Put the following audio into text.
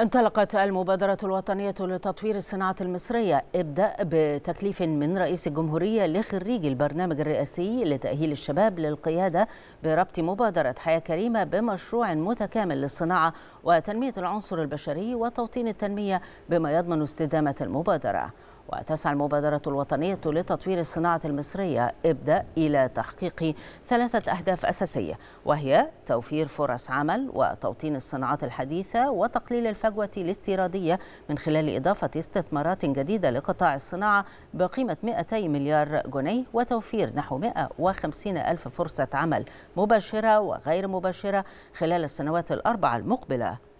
انطلقت المبادرة الوطنية لتطوير الصناعة المصرية ابدأ بتكليف من رئيس الجمهورية لخريج البرنامج الرئاسي لتأهيل الشباب للقيادة بربط مبادرة حياة كريمة بمشروع متكامل للصناعة وتنمية العنصر البشري وتوطين التنمية بما يضمن استدامة المبادرة وتسعى المبادرة الوطنية لتطوير الصناعة المصرية ابدأ إلى تحقيق ثلاثة أهداف أساسية وهي توفير فرص عمل وتوطين الصناعات الحديثة وتقليل الفجوة الاستيرادية من خلال إضافة استثمارات جديدة لقطاع الصناعة بقيمة 200 مليار جنيه وتوفير نحو 150 ألف فرصة عمل مباشرة وغير مباشرة خلال السنوات الأربع المقبلة